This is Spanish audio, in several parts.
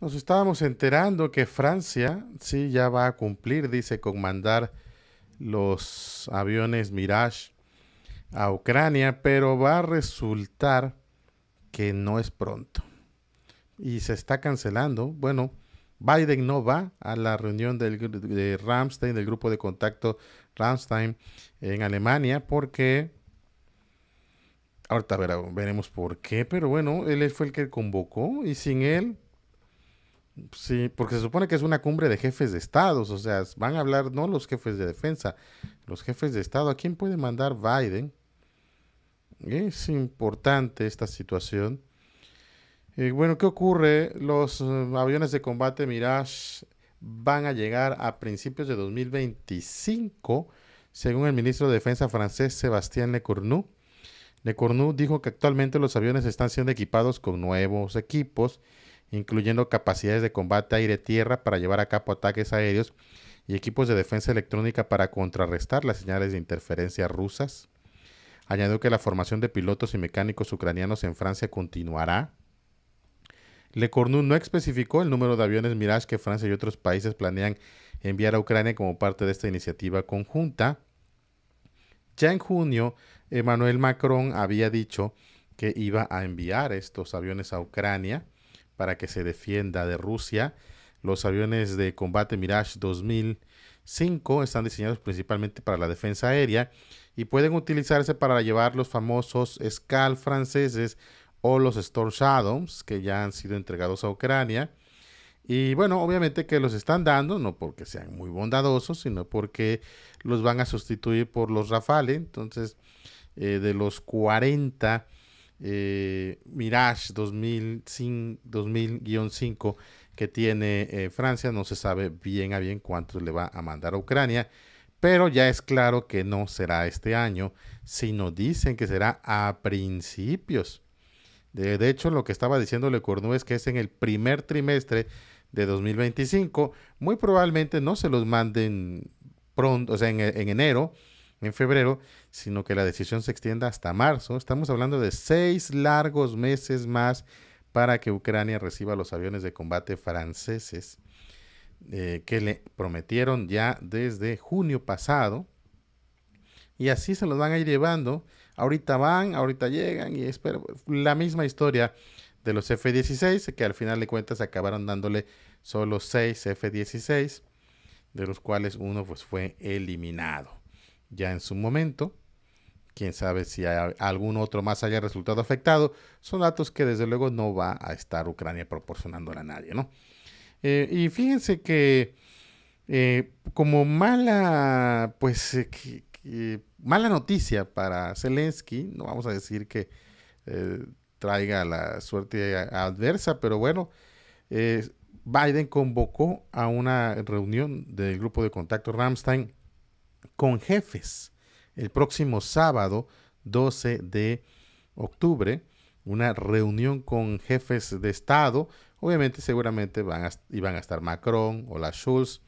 Nos estábamos enterando que Francia sí ya va a cumplir, dice, con mandar los aviones Mirage a Ucrania, pero va a resultar que no es pronto. Y se está cancelando. Bueno, Biden no va a la reunión de Ramstein, del grupo de contacto Ramstein en Alemania, porque ahorita veremos por qué, pero bueno, él fue el que convocó y sin él Sí, porque se supone que es una cumbre de jefes de estados, o sea, van a hablar no los jefes de defensa, los jefes de estado. ¿A quién puede mandar Biden? Es importante esta situación. bueno, ¿qué ocurre? Los um, aviones de combate Mirage van a llegar a principios de 2025, según el ministro de Defensa francés Sébastien Lecornu. Lecornu dijo que actualmente los aviones están siendo equipados con nuevos equipos incluyendo capacidades de combate aire-tierra para llevar a cabo ataques aéreos y equipos de defensa electrónica para contrarrestar las señales de interferencia rusas. Añadió que la formación de pilotos y mecánicos ucranianos en Francia continuará. Le Cornu no especificó el número de aviones Mirage que Francia y otros países planean enviar a Ucrania como parte de esta iniciativa conjunta. Ya en junio, Emmanuel Macron había dicho que iba a enviar estos aviones a Ucrania para que se defienda de Rusia. Los aviones de combate Mirage 2005 están diseñados principalmente para la defensa aérea y pueden utilizarse para llevar los famosos SCAL franceses o los Storm Shadows que ya han sido entregados a Ucrania. Y bueno, obviamente que los están dando, no porque sean muy bondadosos, sino porque los van a sustituir por los Rafale. Entonces, eh, de los 40 eh, Mirage 2000-5 que tiene eh, Francia. No se sabe bien a bien cuántos le va a mandar a Ucrania, pero ya es claro que no será este año, sino dicen que será a principios. De, hecho, lo que estaba diciendo Le Cornu es que es en el primer trimestre de 2025. Muy probablemente no se los manden pronto, o sea, en enero, en febrero, sino que la decisión se extienda hasta marzo. Estamos hablando de seis largos meses más para que Ucrania reciba los aviones de combate franceses eh, que le prometieron ya desde junio pasado. Y así se los van a ir llevando. Ahorita van, ahorita llegan y espero. La misma historia de los F-16, que al final de cuentas acabaron dándole solo seis F-16, de los cuales uno pues, fue eliminado ya en su momento. Quién sabe si algún otro más haya resultado afectado. Son datos que desde luego no va a estar Ucrania proporcionándole a nadie, ¿no? Eh, y fíjense que eh, como mala, pues, eh, mala noticia para Zelensky, no vamos a decir que traiga la suerte adversa, pero bueno, Biden convocó a una reunión del grupo de contacto Ramstein con jefes el próximo sábado 12 de octubre, una reunión con jefes de Estado. Obviamente, seguramente van a, iban a estar Macron o la Schulz,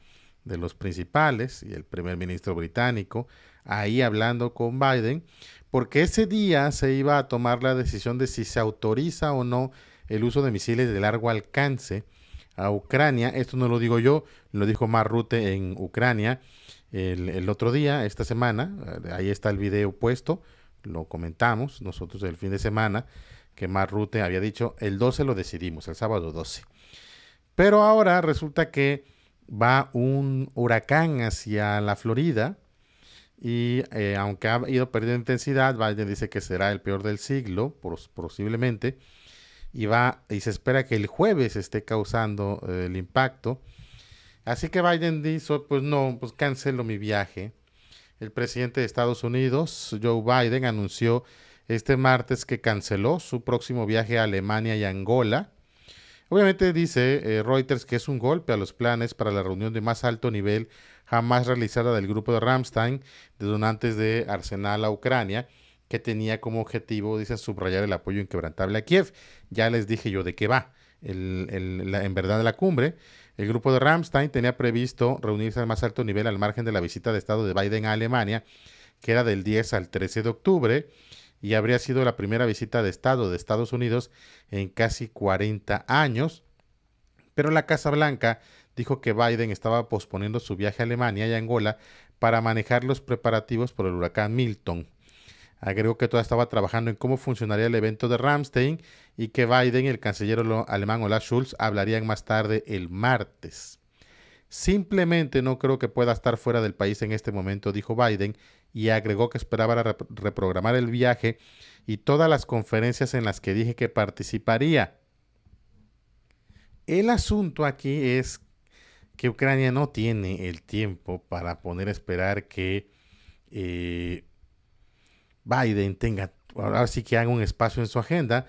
de los principales, y el primer ministro británico, ahí hablando con Biden, porque ese día se iba a tomar la decisión de si se autoriza o no el uso de misiles de largo alcance a Ucrania. Esto no lo digo yo, lo dijo Marrute en Ucrania el, otro día, esta semana. Ahí está el video puesto, lo comentamos nosotros el fin de semana, que Marrute había dicho, el 12 lo decidimos, el sábado 12. Pero ahora resulta que va un huracán hacia la Florida y eh, aunque ha ido perdiendo intensidad, Biden dice que será el peor del siglo, posiblemente y va y se espera que el jueves esté causando eh, el impacto. Así que Biden dijo, pues no, pues cancelo mi viaje. El presidente de Estados Unidos, Joe Biden, anunció este martes que canceló su próximo viaje a Alemania y Angola. Obviamente dice eh, Reuters que es un golpe a los planes para la reunión de más alto nivel jamás realizada del grupo de Ramstein, de donantes de Arsenal a Ucrania, que tenía como objetivo, dice, subrayar el apoyo inquebrantable a Kiev. Ya les dije yo de qué va. en verdad la cumbre, el grupo de Ramstein tenía previsto reunirse al más alto nivel al margen de la visita de Estado de Biden a Alemania, que era del 10 al 13 de octubre, y habría sido la primera visita de Estado de Estados Unidos en casi 40 años. Pero la Casa Blanca dijo que Biden estaba posponiendo su viaje a Alemania y Angola para manejar los preparativos por el huracán Milton. Agregó que todavía estaba trabajando en cómo funcionaría el evento de Ramstein y que Biden y el canciller alemán Olaf Schulz hablarían más tarde el martes. Simplemente no creo que pueda estar fuera del país en este momento, dijo Biden, y agregó que esperaba reprogramar el viaje y todas las conferencias en las que dije que participaría. El asunto aquí es que Ucrania no tiene el tiempo para poner a esperar que eh, Biden tenga, ahora sí que haga un espacio en su agenda,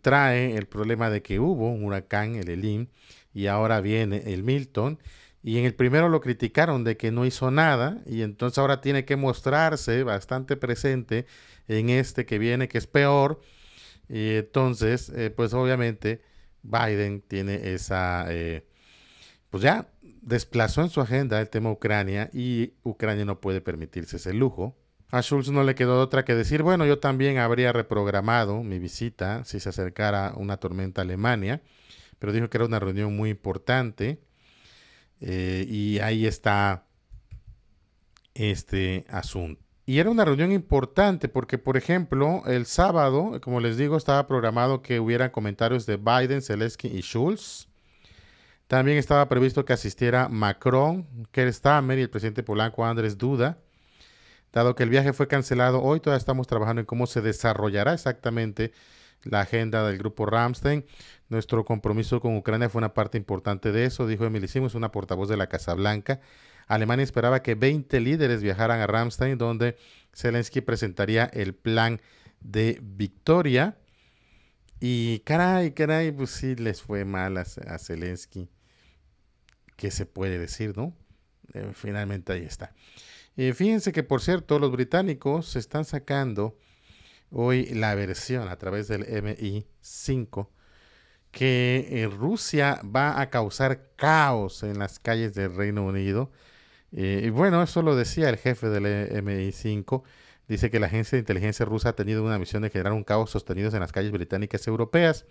trae el problema de que hubo un huracán, el Elim, y ahora viene el Milton. Y en el primero lo criticaron de que no hizo nada y entonces ahora tiene que mostrarse bastante presente en este que viene, que es peor. Y entonces, eh, pues obviamente Biden tiene esa, eh, pues ya desplazó en su agenda el tema Ucrania y Ucrania no puede permitirse ese lujo a Schultz no le quedó otra que decir, bueno, yo también habría reprogramado mi visita si se acercara una tormenta a Alemania, pero dijo que era una reunión muy importante. Eh, y ahí está este asunto. Y era una reunión importante porque, por ejemplo, el sábado, como les digo, estaba programado que hubieran comentarios de Biden, Zelensky y Schulz. También estaba previsto que asistiera Macron, Kerr y el presidente polaco Andrés Duda. Dado que el viaje fue cancelado hoy, todavía estamos trabajando en cómo se desarrollará exactamente la agenda del grupo Ramstein. Nuestro compromiso con Ucrania fue una parte importante de eso, dijo Emily Simus, una portavoz de la Casa Blanca. Alemania esperaba que 20 líderes viajaran a Ramstein, donde Zelensky presentaría el plan de victoria. Y caray, caray, pues sí les fue mal a, Zelensky. ¿Qué se puede decir, no? Eh, finalmente ahí está. Y eh, fíjense que, por cierto, los británicos se están sacando hoy la versión a través del MI5 que eh, Rusia va a causar caos en las calles del Reino Unido. Eh, y bueno, eso lo decía el jefe del MI5. Dice que la agencia de inteligencia rusa ha tenido una misión de generar un caos sostenido en las calles británicas y europeas.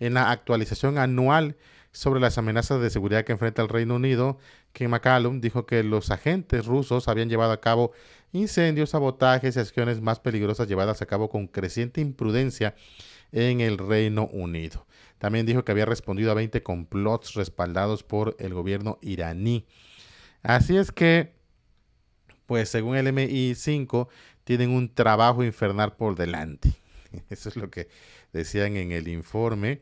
En la actualización anual sobre las amenazas de seguridad que enfrenta el Reino Unido, que McCallum dijo que los agentes rusos habían llevado a cabo incendios, sabotajes y acciones más peligrosas llevadas a cabo con creciente imprudencia en el Reino Unido. También dijo que había respondido a 20 complots respaldados por el gobierno iraní. Así es que, pues según el MI5, tienen un trabajo infernal por delante. Eso es lo que decían en el informe.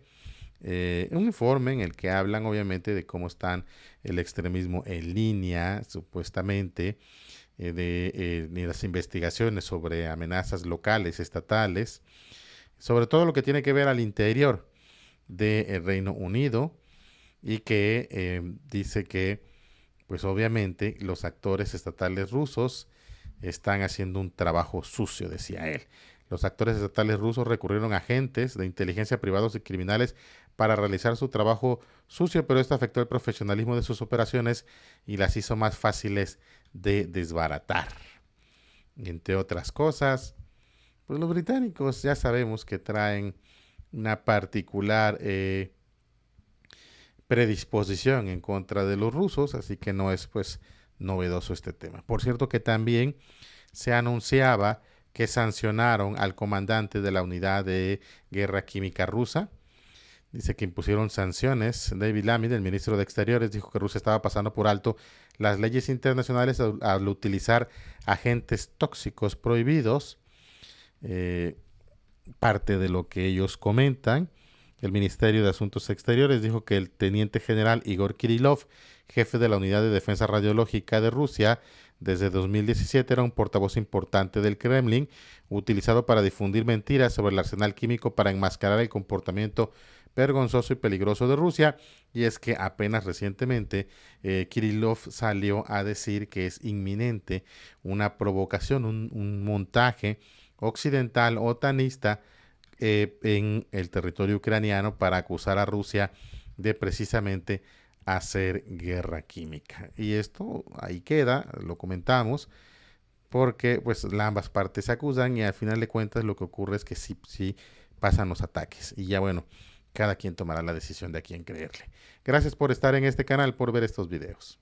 Eh, un informe en el que hablan obviamente de cómo están el extremismo en línea, supuestamente, eh, de, eh, las investigaciones sobre amenazas locales, estatales, sobre todo lo que tiene que ver al interior del Reino Unido y que dice que, pues obviamente, los actores estatales rusos están haciendo un trabajo sucio, decía él. Los actores estatales rusos recurrieron a agentes de inteligencia privados y criminales para realizar su trabajo sucio, pero esto afectó el profesionalismo de sus operaciones y las hizo más fáciles de desbaratar. Entre otras cosas, pues los británicos ya sabemos que traen una particular eh, predisposición en contra de los rusos, así que no es pues novedoso este tema. Por cierto que también se anunciaba que sancionaron al comandante de la unidad de guerra química rusa, Dice que impusieron sanciones. David Lamin, el ministro de Exteriores, dijo que Rusia estaba pasando por alto las leyes internacionales al, utilizar agentes tóxicos prohibidos. Eh, parte de lo que ellos comentan. El Ministerio de Asuntos Exteriores dijo que el teniente general Igor Kirillov, jefe de la Unidad de Defensa Radiológica de Rusia, desde 2017 era un portavoz importante del Kremlin, utilizado para difundir mentiras sobre el arsenal químico para enmascarar el comportamiento vergonzoso y peligroso de Rusia, y es que apenas recientemente eh, Kirillov salió a decir que es inminente una provocación, un, montaje occidental otanista eh, en el territorio ucraniano para acusar a Rusia de precisamente hacer guerra química. Y esto ahí queda, lo comentamos, porque pues ambas partes se acusan y al final de cuentas lo que ocurre es que sí, sí pasan los ataques. Y ya bueno, cada quien tomará la decisión de a quién creerle. Gracias por estar en este canal, por ver estos videos.